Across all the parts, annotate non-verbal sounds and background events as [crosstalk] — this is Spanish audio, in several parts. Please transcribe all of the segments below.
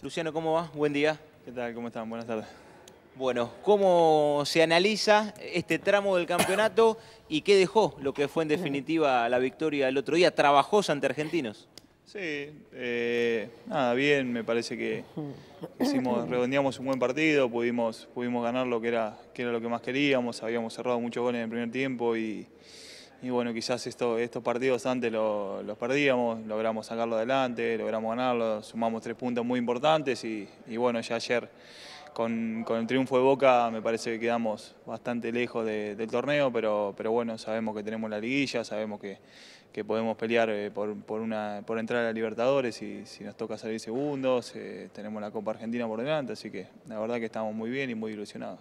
Luciano, ¿cómo va? Buen día. ¿Qué tal? ¿Cómo están? Buenas tardes. Bueno, ¿cómo se analiza este tramo del campeonato y qué dejó lo que fue en definitiva la victoria el otro día? ¿Trabajó ante Argentinos? Sí, eh, nada, bien, me parece que hicimos, redondeamos un buen partido, pudimos, pudimos ganar lo que era, que era lo que más queríamos, habíamos cerrado muchos goles en el primer tiempo y, y bueno, quizás esto, estos partidos antes los perdíamos, logramos sacarlo adelante, logramos ganarlo, sumamos tres puntos muy importantes y, bueno, ya ayer con, el triunfo de Boca me parece que quedamos bastante lejos del torneo, pero, pero bueno, sabemos que tenemos la liguilla, sabemos que, podemos pelear eh, por, una, por entrar a la Libertadores y si nos toca salir segundos, eh, tenemos la Copa Argentina por delante, así que la verdad que estamos muy bien y muy ilusionados.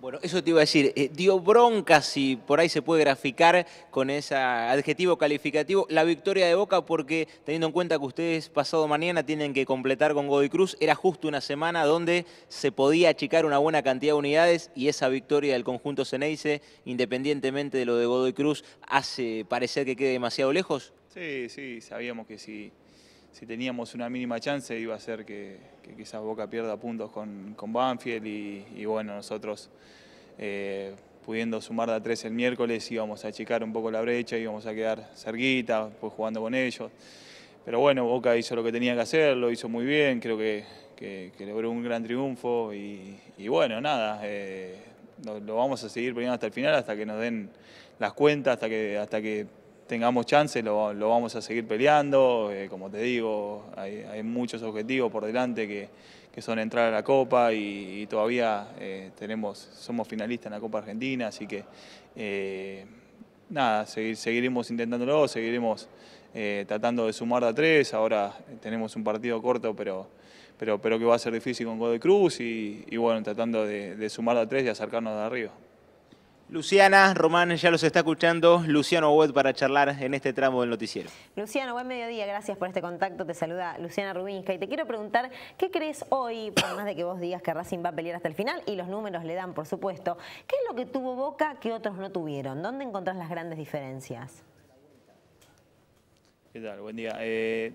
Bueno, eso te iba a decir, eh, dio bronca, si por ahí se puede graficar con ese adjetivo calificativo, la victoria de Boca, porque teniendo en cuenta que ustedes pasado mañana tienen que completar con Godoy Cruz, era justo una semana donde se podía achicar una buena cantidad de unidades y esa victoria del conjunto Ceneice, independientemente de lo de Godoy Cruz, hace parecer que quede demasiado lejos. Sí, sí, sabíamos que Sí si teníamos una mínima chance iba a ser que, quizás Boca pierda puntos con, Banfield y, bueno, nosotros eh, pudiendo sumar de a tres el miércoles íbamos a achicar un poco la brecha, íbamos a quedar cerquita, pues jugando con ellos. Pero bueno, Boca hizo lo que tenía que hacer, lo hizo muy bien, creo que, logró un gran triunfo y, bueno, nada, eh, lo, vamos a seguir poniendo hasta el final, hasta que nos den las cuentas, hasta que, hasta que tengamos chance lo, vamos a seguir peleando. Eh, como te digo, hay, muchos objetivos por delante que, son entrar a la Copa y, todavía eh, tenemos, somos finalistas en la Copa Argentina, así que eh, nada, seguir, seguiremos intentándolo, seguiremos tratando de sumar a tres. Ahora tenemos un partido corto, pero... Pero, pero que va a ser difícil con Godoy Cruz y, bueno, tratando de, de sumar a tres y acercarnos de arriba. Luciana Román ya los está escuchando. Luciano Web para charlar en este tramo del noticiero. Luciano, buen mediodía. Gracias por este contacto. Te saluda Luciana Rubinska. Y te quiero preguntar, ¿qué crees hoy, por más de que vos digas que Racing va a pelear hasta el final y los números le dan, por supuesto, ¿qué es lo que tuvo Boca que otros no tuvieron? ¿Dónde encontrás las grandes diferencias? ¿Qué tal? Buen día. Eh,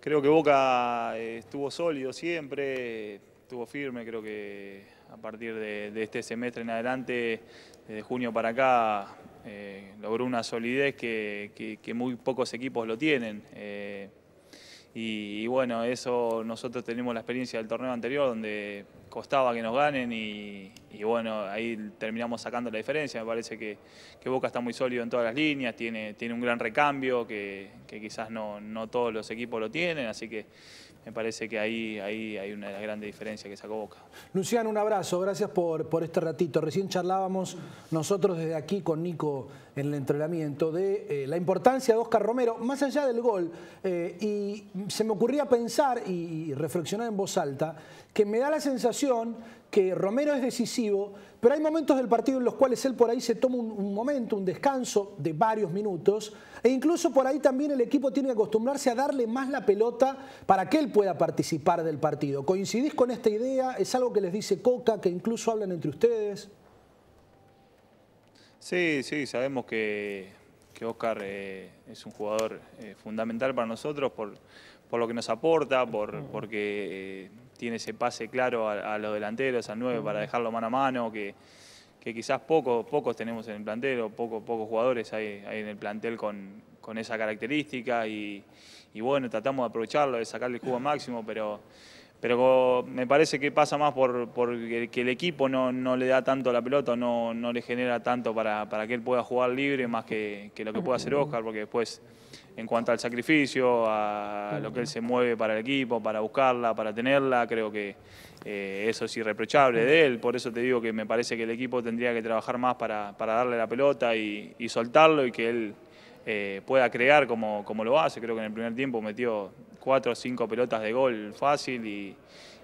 creo que Boca eh, estuvo sólido siempre, estuvo firme. Creo que a partir de este semestre en adelante desde junio para acá eh, logró una solidez que, muy pocos equipos lo tienen. Eh, y, bueno, eso nosotros tenemos la experiencia del torneo anterior donde costaba que nos ganen y, bueno, ahí terminamos sacando la diferencia. Me parece que, Boca está muy sólido en todas las líneas, tiene, tiene un gran recambio que, quizás no, no todos los equipos lo tienen, así que me parece que ahí, ahí hay una gran diferencia que se Boca. Luciano, un abrazo, gracias por, por este ratito. Recién charlábamos nosotros desde aquí con Nico en el entrenamiento de eh, la importancia de Oscar Romero, más allá del gol, eh, y se me ocurría pensar y reflexionar en voz alta que me da la sensación que Romero es decisivo, pero hay momentos del partido en los cuales él por ahí se toma un, momento, un descanso de varios minutos, e incluso por ahí también el equipo tiene que acostumbrarse a darle más la pelota para que él pueda participar del partido. ¿Coincidís con esta idea? ¿Es algo que les dice Coca, que incluso hablan entre ustedes? Sí, sí, sabemos que, que Oscar eh, es un jugador eh, fundamental para nosotros por, por, lo que nos aporta, por, porque... Eh, tiene ese pase claro a, los delanteros, al 9, para dejarlo mano a mano, que, que quizás pocos pocos tenemos en el plantel o pocos jugadores hay, en el plantel con, esa característica y, bueno, tratamos de aprovecharlo, de sacarle el jugo máximo, pero, pero me parece que pasa más por, el equipo no, le da tanto la pelota, no, no le genera tanto para, para que él pueda jugar libre más que, que lo que pueda hacer Oscar, porque después en cuanto al sacrificio, a lo que él se mueve para el equipo, para buscarla, para tenerla, creo que eh, eso es irreprochable de él, por eso te digo que me parece que el equipo tendría que trabajar más para, darle la pelota y, soltarlo y que él eh, pueda crear como, como lo hace, creo que en el primer tiempo metió cuatro o cinco pelotas de gol fácil y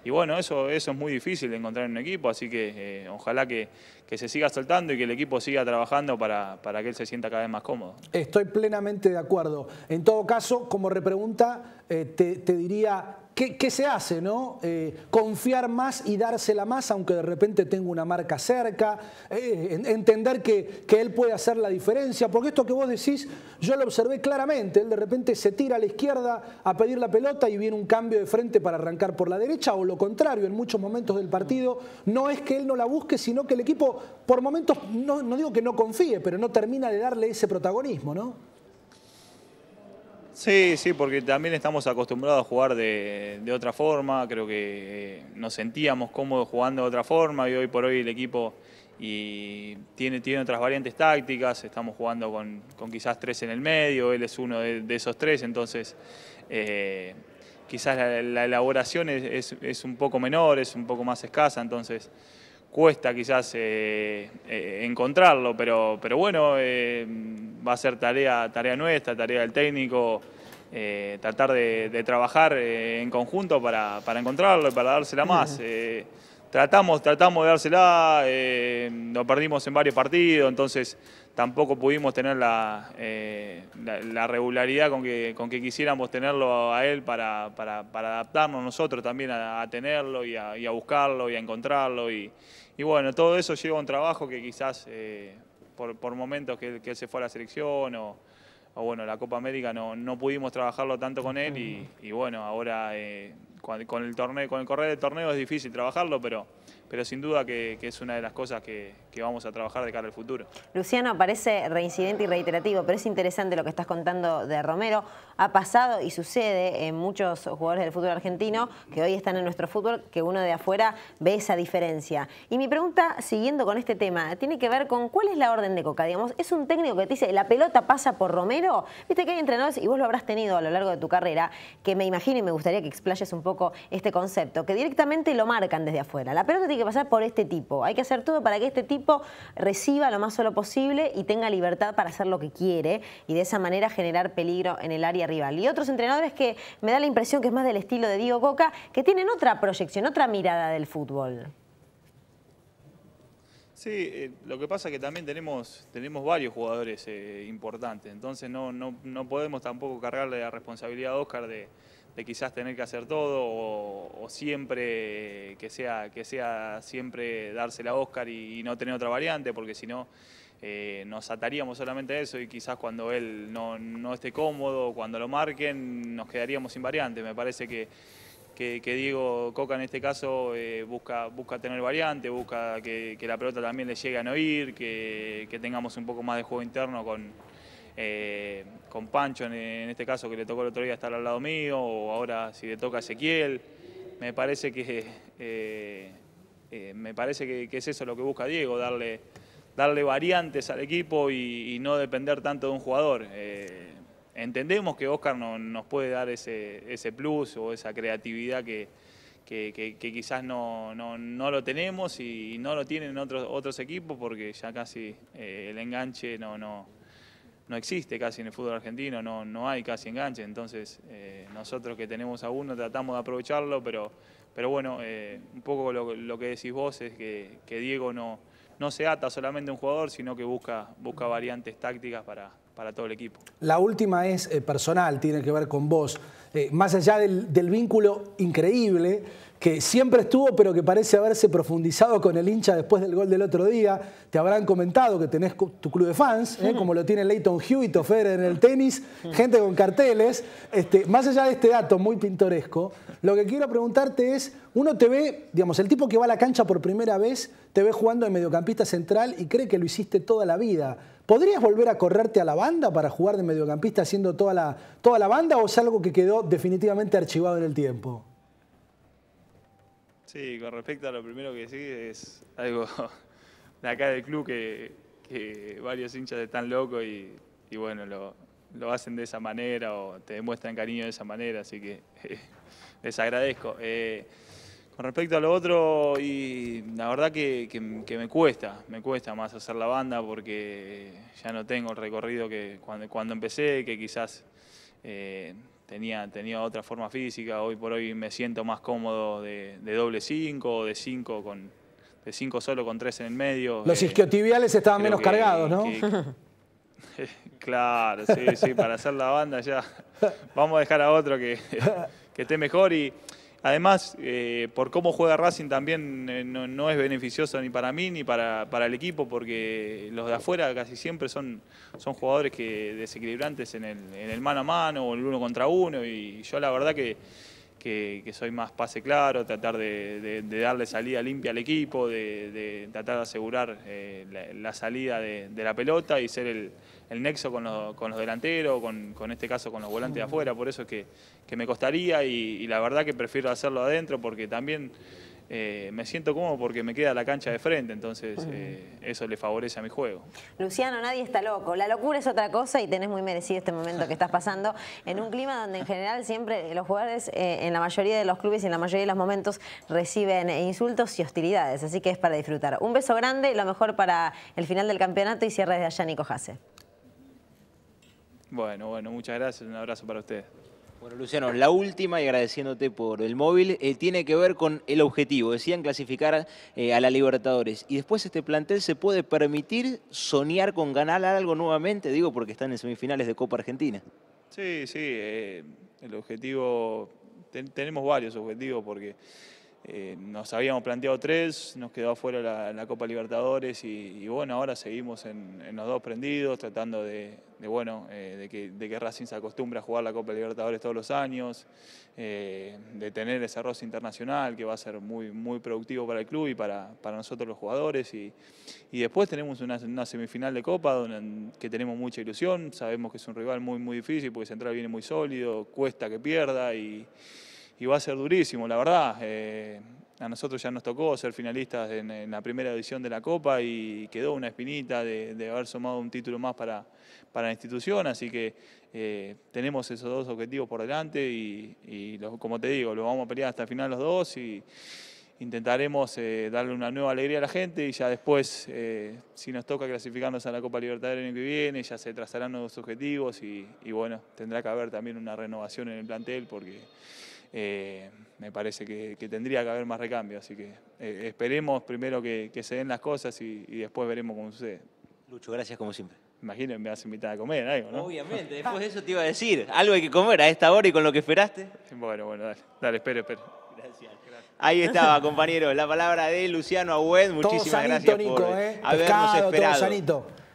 y bueno, eso, eso es muy difícil de encontrar en un equipo, así que eh, ojalá que, se siga saltando y que el equipo siga trabajando para, que él se sienta cada vez más cómodo. Estoy plenamente de acuerdo. En todo caso, como repregunta, eh, te, te diría ¿Qué, se hace? ¿no? Eh, confiar más y dársela más, aunque de repente tenga una marca cerca, eh, entender que, él puede hacer la diferencia, porque esto que vos decís, yo lo observé claramente, él de repente se tira a la izquierda a pedir la pelota y viene un cambio de frente para arrancar por la derecha, o lo contrario, en muchos momentos del partido, no es que él no la busque, sino que el equipo por momentos, no, no digo que no confíe, pero no termina de darle ese protagonismo, ¿no? Sí, sí, porque también estamos acostumbrados a jugar de, otra forma, creo que eh, nos sentíamos cómodos jugando de otra forma y hoy por hoy el equipo y tiene, tiene otras variantes tácticas, estamos jugando con, quizás tres en el medio, él es uno de, esos tres, entonces eh, quizás la, elaboración es, es un poco menor, es un poco más escasa, entonces cuesta quizás eh, eh, encontrarlo, pero, pero bueno, eh, va a ser tarea, tarea nuestra, tarea del técnico, tratar de, trabajar en conjunto para, para, encontrarlo y para dársela más tratamos, tratamos de dársela, eh, nos perdimos en varios partidos, entonces tampoco pudimos tener la, eh, regularidad con que, con que quisiéramos tenerlo a él para, adaptarnos nosotros también a, tenerlo y a, buscarlo y a encontrarlo. Y, bueno, todo eso lleva un trabajo que quizás eh, por, momentos que, él se fue a la selección o, bueno, la Copa América no, no, pudimos trabajarlo tanto con él y, bueno, ahora eh, con, el torneo, con el correr del torneo es difícil trabajarlo, pero, pero sin duda que, es una de las cosas que, que, vamos a trabajar de cara al futuro. Luciano, parece reincidente y reiterativo, pero es interesante lo que estás contando de Romero ha pasado y sucede en muchos jugadores del fútbol argentino que hoy están en nuestro fútbol, que uno de afuera ve esa diferencia. Y mi pregunta, siguiendo con este tema, tiene que ver con cuál es la orden de Coca, digamos, es un técnico que te dice, la pelota pasa por Romero, viste que hay entrenadores, y vos lo habrás tenido a lo largo de tu carrera, que me imagino y me gustaría que explayes un poco este concepto, que directamente lo marcan desde afuera, la pelota tiene que pasar por este tipo, hay que hacer todo para que este tipo reciba lo más solo posible y tenga libertad para hacer lo que quiere y de esa manera generar peligro en el área rival. Y otros entrenadores que me da la impresión que es más del estilo de Diego Coca, que tienen otra proyección, otra mirada del fútbol. Sí, eh, lo que pasa es que también tenemos, tenemos varios jugadores eh, importantes, entonces no, no, podemos tampoco cargarle la responsabilidad a Oscar de, quizás tener que hacer todo o, siempre eh, que sea, que sea siempre dársela a Oscar y no tener otra variante, porque si no eh, nos ataríamos solamente a eso y quizás cuando él no, esté cómodo, cuando lo marquen, nos quedaríamos sin variante. Me parece que, que, Diego Coca en este caso eh, busca, busca tener variante, busca que, la pelota también le llegue a oír ir, que, tengamos un poco más de juego interno con, eh, con Pancho en, este caso que le tocó el otro día estar al lado mío, o ahora si le toca a Ezequiel. Me parece que, me parece que es eso lo que busca Diego, darle darle variantes al equipo y, no depender tanto de un jugador. Eh, entendemos que Oscar no, nos puede dar ese, ese, plus o esa creatividad que, quizás no, lo tenemos y, no lo tienen otros, otros equipos porque ya casi eh, el enganche no, no, no existe casi en el fútbol argentino, no, no hay casi enganche. Entonces, eh, nosotros que tenemos a uno tratamos de aprovecharlo, pero, pero bueno, un poco lo, lo, que decís vos es que, que Diego no, no se ata solamente a un jugador, sino que busca, busca variantes tácticas para, para todo el equipo. La última es eh, personal, tiene que ver con vos. Eh, más allá del, del vínculo increíble que siempre estuvo, pero que parece haberse profundizado con el hincha después del gol del otro día. Te habrán comentado que tenés tu club de fans, ¿eh? mm. como lo tiene Leighton Hewitt o Federer en el tenis, mm. gente con carteles. Este, más allá de este dato muy pintoresco, lo que quiero preguntarte es, uno te ve, digamos, el tipo que va a la cancha por primera vez, te ve jugando de mediocampista central y cree que lo hiciste toda la vida. ¿Podrías volver a correrte a la banda para jugar de mediocampista haciendo toda la, toda la banda o es algo que quedó definitivamente archivado en el tiempo? Sí, con respecto a lo primero que decís, es algo de acá del club que, varios hinchas están locos y, y bueno, lo, hacen de esa manera o te demuestran cariño de esa manera, así que eh, les agradezco. Eh, con respecto a lo otro, y la verdad que, me cuesta, me cuesta más hacer la banda porque ya no tengo el recorrido que cuando, cuando empecé, que quizás eh, tenía, tenía otra forma física, hoy por hoy me siento más cómodo de, doble 5 o de 5 con de 5 solo con tres en el medio. Los eh, isquiotibiales estaban menos cargados, ¿no? [laughs] claro, sí, sí, para hacer la banda ya [laughs] vamos a dejar a otro que, que esté mejor y... Además, eh, por cómo juega Racing también eh, no, es beneficioso ni para mí ni para, el equipo, porque los de afuera casi siempre son, jugadores que desequilibrantes en el, mano a mano o el uno contra uno. Y yo la verdad que, soy más pase claro, tratar de, darle salida limpia al equipo, de, tratar de asegurar eh, la, salida de, la pelota y ser el, el nexo con, los delanteros, con, este caso con los volantes de afuera, por eso es que, me costaría y, la verdad que prefiero hacerlo adentro porque también eh, me siento cómodo porque me queda la cancha de frente, entonces eh, eso le favorece a mi juego. Luciano, nadie está loco, la locura es otra cosa y tenés muy merecido este momento que estás pasando en un clima donde en general siempre los jugadores eh, en la mayoría de los clubes y en la mayoría de los momentos reciben insultos y hostilidades, así que es para disfrutar. Un beso grande, y lo mejor para el final del campeonato y cierre de allá, Nico Jase. Bueno, bueno, muchas gracias, un abrazo para ustedes. Bueno, Luciano, la última y agradeciéndote por el móvil, eh, tiene que ver con el objetivo. Decían clasificar eh, a la Libertadores y después este plantel se puede permitir soñar con ganar algo nuevamente, digo, porque están en semifinales de Copa Argentina. Sí, sí, eh, el objetivo, tenemos varios objetivos porque eh, nos habíamos planteado tres, nos quedó afuera la, Copa Libertadores y, bueno, ahora seguimos en, los dos prendidos, tratando de, bueno, eh, de, que, de, Racing se acostumbre a jugar la Copa Libertadores todos los años, eh, de tener ese arroz internacional que va a ser muy, muy productivo para el club y para, nosotros los jugadores. Y, después tenemos una, semifinal de Copa donde, que tenemos mucha ilusión, sabemos que es un rival muy, muy difícil porque Central viene muy sólido, cuesta que pierda y y va a ser durísimo, la verdad. Eh, a nosotros ya nos tocó ser finalistas en, la primera edición de la Copa y quedó una espinita de, haber sumado un título más para, para la institución, así que eh, tenemos esos dos objetivos por delante y, como te digo, lo vamos a pelear hasta el final los dos y intentaremos eh, darle una nueva alegría a la gente y ya después, si nos toca clasificarnos a la Copa Libertadores el año que viene, ya se trazarán nuevos objetivos y, y bueno, tendrá que haber también una renovación en el plantel porque eh, me parece que, tendría que haber más recambio. Así que eh, esperemos primero que, se den las cosas y, después veremos cómo sucede. Lucho, gracias como siempre. Imagino me vas a invitar a comer algo, ¿no? Obviamente, después de eso te iba a decir. Algo hay que comer a esta hora y con lo que esperaste. Bueno, bueno, dale, dale, espero, espero. Gracias. Ahí estaba, compañero. la palabra de Luciano Agüed. Muchísimas gracias por Nico, eh. habernos esperado.